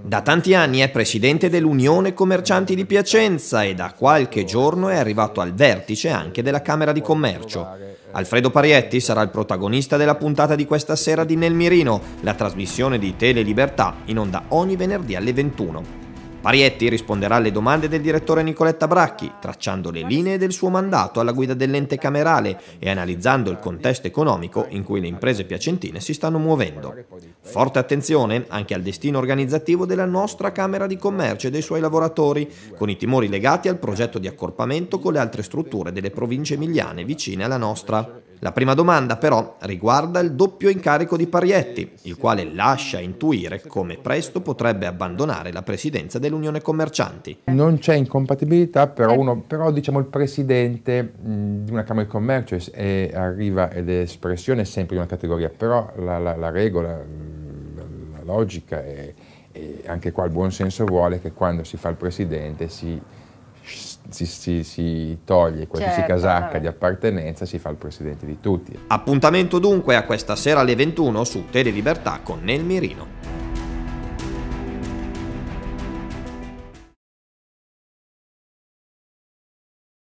Da tanti anni è presidente dell'Unione Commercianti di Piacenza e da qualche giorno è arrivato al vertice anche della Camera di Commercio. Alfredo Parietti sarà il protagonista della puntata di questa sera di Nel Mirino, la trasmissione di Tele Libertà in onda ogni venerdì alle 21. Parietti risponderà alle domande del direttore Nicoletta Bracchi, tracciando le linee del suo mandato alla guida dell'ente camerale e analizzando il contesto economico in cui le imprese piacentine si stanno muovendo. Forte attenzione anche al destino organizzativo della nostra Camera di Commercio e dei suoi lavoratori, con i timori legati al progetto di accorpamento con le altre strutture delle province emiliane vicine alla nostra. La prima domanda però riguarda il doppio incarico di Parietti, il quale lascia intuire come presto potrebbe abbandonare la presidenza dell'Unione Commercianti. Non c'è incompatibilità, però, uno, però diciamo il presidente di una Camera di Commercio è, arriva ed è espressione sempre di una categoria, però la, la, la regola, la, logica e anche qua il buon senso vuole che quando si fa il presidente si si, si, si, toglie qualsiasi certo, casacca di appartenenza e si fa il presidente di tutti. Appuntamento dunque a questa sera alle 21 su Tele Libertà con Nel Mirino.